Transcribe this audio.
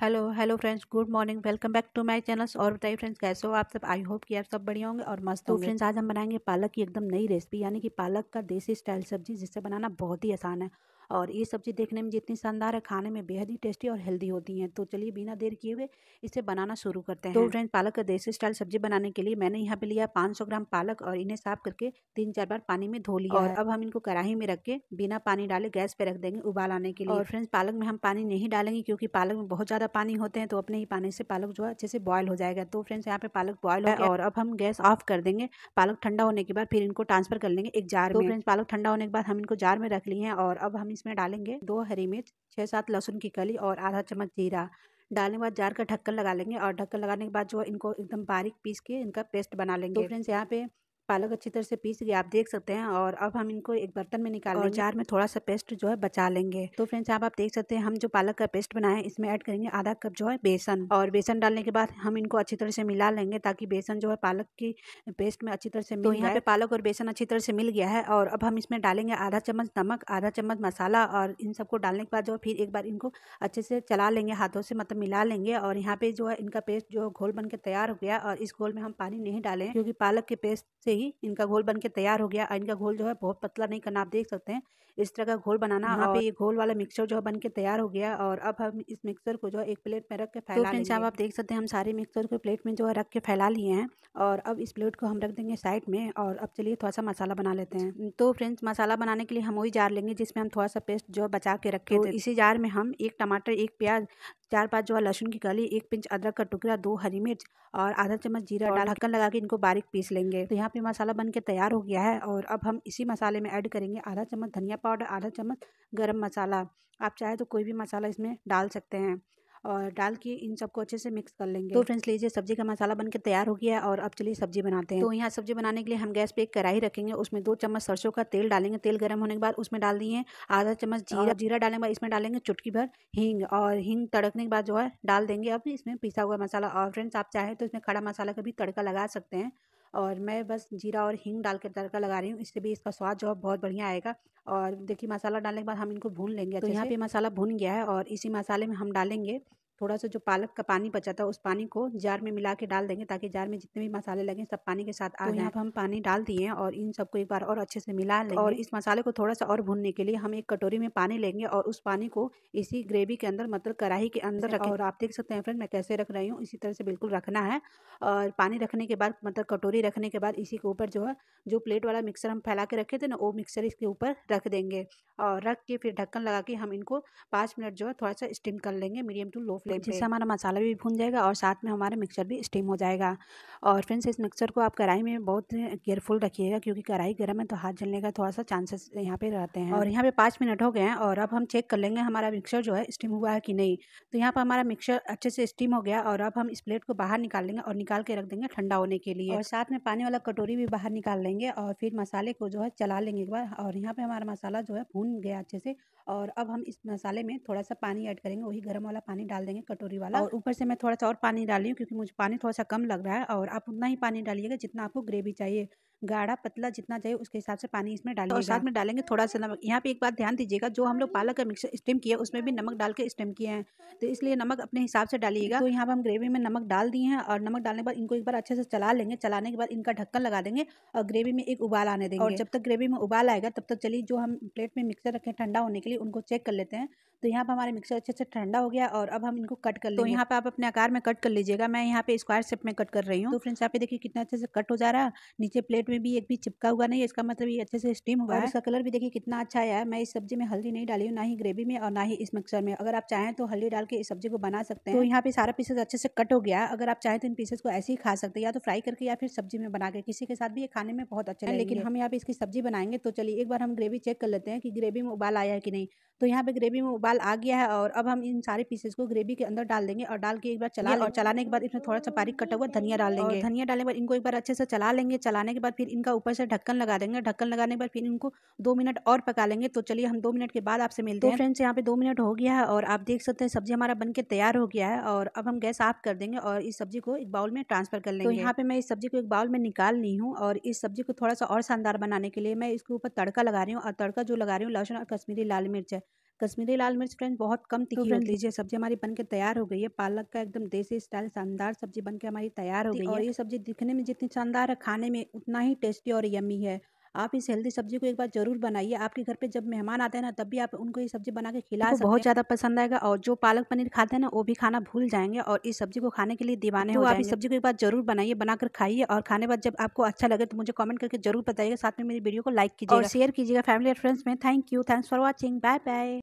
hello hello friends good morning welcome back to my channel और बताइए friends कैसे हो आप सब आई होप कि आप सब बढ़िया होंगे और मस्त होंगे फ्रेंड्स आज हम बनाएंगे पालक की एकदम नई रेसिपी यानी कि पालक का देसी स्टाइल सब्जी जिससे बनाना बहुत ही आसान है और ये सब्ज़ी देखने में जितनी शानदार है खाने में बेहद ही टेस्टी और हेल्दी होती हैं तो चलिए बिना देर किए हुए इसे बनाना शुरू करते तो हैं तो फ्रेंड पालक का देसी स्टाइल सब्जी बनाने के लिए मैंने यहाँ पे लिया 500 ग्राम पालक और इन्हें साफ करके तीन चार बार पानी में धो लिया और अब हम इनको कढ़ाई में रख के बिना पानी डाले गैस पे रख देंगे उबाल आने के लिए और फ्रेंड्स पालक में हम पानी नहीं डालेंगे क्योंकि पालक में बहुत ज़्यादा पानी होते हैं तो अपने ही पानी से पालक जो है अच्छे से बॉयल हो जाएगा तो फ्रेंड्स यहाँ पे पालक बॉयल हो और अब हम गैस ऑफ कर देंगे पालक ठंडा होने के बाद फिर इनको ट्रांसफर कर लेंगे एक जार तो में फ्रेंड्स पालक ठंडा होने के बाद हम इनको जार में रख लिए हैं और अब हम इसमें डालेंगे दो हरी मिर्च छः सात लहसुन की कली और आधा चम्मच जीरा डालने के बाद जार का ढक्कन लगा लेंगे और ढक्कन लगाने के बाद जो इनको एकदम बारीक पीस के इनका पेस्ट बना लेंगे तो फ्रेंड्स यहाँ पे पालक अच्छी तरह से पीस गया आप देख सकते हैं और अब हम इनको एक बर्तन में निकाल और जार में थोड़ा सा पेस्ट जो है बचा लेंगे तो फ्रेंड्स आप आप देख सकते हैं हम जो पालक का पेस्ट बनाए इसमें ऐड करेंगे आधा कप जो है बेसन और बेसन डालने के बाद हम इनको अच्छी तरह से मिला लेंगे ताकि बेसन जो है पालक की पेस्ट में अच्छी तरह से तो मिल यहाँ पे पालक और बेसन अच्छी तरह से मिल गया है और अब हम इसमें डालेंगे आधा चम्मच नमक आधा चम्मच मसाला और इन सबको डालने के बाद जो फिर एक बार इनको अच्छे से चला लेंगे हाथों से मतलब मिला लेंगे और यहाँ पे जो है इनका पेस्ट जो घोल बन तैयार हो गया और इस घोल में हम पानी नहीं डालें क्योंकि पालक के पेस्ट से ही इनका घोल बन के तैयार हो गया इनका घोल जो है बहुत पतला नहीं करना आप देख सकते हैं इस तरह का घोल बनाना यहाँ पे ये घोल वाला मिक्सर जो है बन के तैयार हो गया और अब हम इस मिक्सर को जो है एक प्लेट में रख के तो फैला लेंगे आप देख सकते हैं हम सारे मिक्सर को प्लेट में जो है रख के फैला लिए हैं और अब इस प्लेट को हम रख देंगे साइड में और अब चलिए थोड़ा सा मसाला बना लेते हैं तो फ्रेंड्स मसाला बनाने के लिए हम वही जार लेंगे जिसमें हम थोड़ा सा पेस्ट जो बचा के रखे तो इसी जार में हम एक टमाटर एक प्याज चार पाँच है लहसुन की कली एक पिंच अदरक का टुकड़ा दो हरी मिर्च और आधा चम्मच जीरा डाल ढक्कन लगा के इनको बारीक पीस लेंगे तो यहाँ पे मसाला बन के तैयार हो गया है और अब हम इसी मसाले में ऐड करेंगे आधा चम्मच धनिया पाउडर आधा चम्मच गरम मसाला आप चाहे तो कोई भी मसाला इसमें डाल सकते हैं और डाल के इन सबको अच्छे से मिक्स कर लेंगे तो फ्रेंड्स लीजिए सब्जी का मसाला बनकर तैयार हो गया और अब चलिए सब्जी बनाते हैं तो यहाँ सब्जी बनाने के लिए हम गैस पे एक कढ़ाई रखेंगे उसमें दो चम्मच सरसों का तेल डालेंगे तेल गर्म होने के बाद उसमें डाल दिए आधा चम्मच जीरा जीरा डालने के बाद इसमें डालेंगे चुटकी भर हींग और हींग तड़कने के बाद जो है डाल देंगे अब इसमें पिसा हुआ मसाला और फ्रेंड्स आप चाहें तो इसमें खड़ा मसाला का भी तड़का लगा सकते हैं और मैं बस जीरा और हींग डाल के तड़का लगा रही हूँ इससे भी इसका स्वाद जो है बहुत बढ़िया आएगा और देखिए मसाला डालने के बाद हम इनको भून लेंगे तो यहाँ पे मसाला भून गया है और इसी मसाले में हम डालेंगे थोड़ा सा जो पालक का पानी बचा था उस पानी को जार में मिला के डाल देंगे ताकि जार में जितने भी मसाले लगे सब पानी के साथ आ तो अब हम पानी डाल दिए और इन सबको एक बार और अच्छे से मिला तो लेंगे और इस मसाले को थोड़ा सा और भूनने के लिए हम एक कटोरी में पानी लेंगे और उस पानी को इसी ग्रेवी के अंदर मतलब कढ़ाई के अंदर रखें और आप देख सकते हैं फ्रेंड मैं कैसे रख रही हूँ इसी तरह से बिल्कुल रखना है और पानी रखने के बाद मतलब कटोरी रखने के बाद इसी के ऊपर जो है जो प्लेट वाला मिक्सर हम फैला के रखे थे ना वो मिक्सर इसके ऊपर रख देंगे और रख के फिर ढक्कन लगा के हम इनको पाँच मिनट जो है थोड़ा सा स्टीम कर लेंगे मीडियम टू लो फ्लेम जिससे हमारा मसाला भी भून जाएगा और साथ में हमारा मिक्सर भी स्टीम हो जाएगा और फ्रेंड्स इस मिक्सर को आप कढ़ाई में बहुत केयरफुल रखिएगा क्योंकि कढ़ाई गर्म है तो हाथ जलने का थोड़ा सा चांसेस यहाँ पे रहते हैं और यहाँ पे पाँच मिनट हो गए हैं और अब हम चेक कर लेंगे हमारा मिक्सर जो है स्टीम हुआ है कि नहीं तो यहाँ पर हमारा मिक्सर अच्छे से स्टीम हो गया और अब हम इस प्लेट को बाहर निकाल लेंगे और निकाल के रख देंगे ठंडा होने के लिए और साथ में पानी वाला कटोरी भी बाहर निकाल लेंगे और फिर मसाले को जो है चला लेंगे एक बार और यहाँ पर हमारा मसाला जो है भून गया अच्छे से और अब हम इस मसाले में थोड़ा सा पानी ऐड करेंगे वही गर्म वाला पानी डाल देंगे लेंगे कटोरी वाला और ऊपर से मैं थोड़ा सा और पानी डाली हूँ क्योंकि मुझे पानी थोड़ा सा कम लग रहा है और आप उतना ही पानी डालिएगा जितना आपको ग्रेवी चाहिए गाढ़ा पतला जितना चाहिए उसके हिसाब से पानी इसमें डालिए और साथ में डालेंगे थोड़ा सा नमक यहाँ पे एक बात ध्यान दीजिएगा जो हम लोग पालक का मिक्सर स्टीम किया उसमें भी नमक डाल के स्टीम किए हैं तो इसलिए नमक अपने हिसाब से डालिएगा तो यहाँ पर हम ग्रेवी में नमक डाल दिए हैं और नमक डालने के बाद इनको एक बार अच्छे से चला लेंगे चलाने के बाद इनका ढक्कन लगा देंगे और ग्रेवी में एक उबाल आने देंगे और जब तक ग्रेवी में उबाल आएगा तब तक चलिए जो हम प्लेट में मिक्सर रखें ठंडा होने के लिए उनको चेक कर लेते हैं तो यहाँ पर हमारा मिक्सर अच्छे से ठंडा हो गया और अब हम इनको कट कर तो लेंगे तो यहाँ पर आप अपने आकार में कट कर लीजिएगा मैं यहाँ पे स्क्वायर शेप में कट कर रही हूँ तो फ्रेंड्स यहाँ पे देखिए कितना अच्छे से कट हो जा रहा है नीचे प्लेट में भी एक भी चिपका हुआ नहीं है इसका मतलब ये अच्छे से स्टीम हुआ है इसका कलर भी देखिए कितना अच्छा आया है मैं इस सब्जी में हल्दी नहीं डाली हूँ ना ही ग्रेवी में और ना ही इस मिक्सर में अगर आप चाहें तो हल्दी डाल के इस सब्जी को बना सकते हैं तो यहाँ पे सारा पीसेस अच्छे से कट हो गया अगर आप चाहें तो इन पीसेस को ऐसे ही खा सकते हैं या तो फ्राई करके या फिर सब्जी में बना के किसी के साथ भी ये खाने में बहुत अच्छा है लेकिन हम यहाँ पे इसकी सब्जी बनाएंगे तो चलिए एक बार हम ग्रेवी चेक कर लेते हैं कि ग्रेवी में उबाल आया है कि नहीं तो यहाँ पे ग्रेवी में उबाल आ गया है और अब हम इन सारे पीसेस को ग्रेवी के अंदर डाल देंगे और डाल के एक बार चला और चलाने के बाद इसमें थोड़ा सा बारीक कटा हुआ धनिया डाल देंगे धनिया डालने के बाद इनको एक बार अच्छे से चला लेंगे चलाने के बाद फिर इनका ऊपर से ढक्कन लगा देंगे ढक्कन लगाने के बाद फिर इनको दो मिनट और पका लेंगे तो चलिए हम दो मिनट के बाद आपसे मिलते तो हैं फ्रेंड्स यहाँ पे दो मिनट हो गया है और आप देख सकते हैं सब्जी हमारा बन तैयार हो गया है और अब हम गैस ऑफ कर देंगे और इस सब्जी को एक बाउल में ट्रांसफर कर तो लेंगे तो यहाँ पे मैं इस सब्जी को एक बाउल में निकाल ली हूँ और इस सब्जी को थोड़ा सा और शानदार बनाने के लिए मैं इसके ऊपर तड़का लगा रही हूँ और तड़का जो लगा रही हूँ लहसुन और कश्मीरी लाल मिर्च है कश्मीरी लाल मिर्च फ्रेंड बहुत कम तो तीखी फ्रेंड लीजिए सब्जी हमारी बनके तैयार हो गई है पालक का एकदम देसी स्टाइल शानदार सब्जी बनके हमारी तैयार हो गई है और ये सब्जी दिखने में जितनी शानदार है खाने में उतना ही टेस्टी और यमी है आप इस हेल्दी सब्जी को एक बार जरूर बनाइए आपके घर पे जब मेहमान आते हैं ना तब भी आप उनको ये सब्जी बना के खिला सकते बहुत ज़्यादा पसंद आएगा और जो पालक पनीर खाते हैं ना वो भी खाना भूल जाएंगे और इस सब्जी को खाने के लिए दीवाने तो हो आप इस सब्जी को एक बार जरूर बनाइए बनाकर खाइए और खाने बाद जब आपको अच्छा लगे तो मुझे कॉमेंट करके जरूर बताइएगा साथ में मेरी वीडियो को लाइक कीजिए और शेयर कीजिएगा फैमिली और फ्रेंड्स में thank you thanks for watching bye bye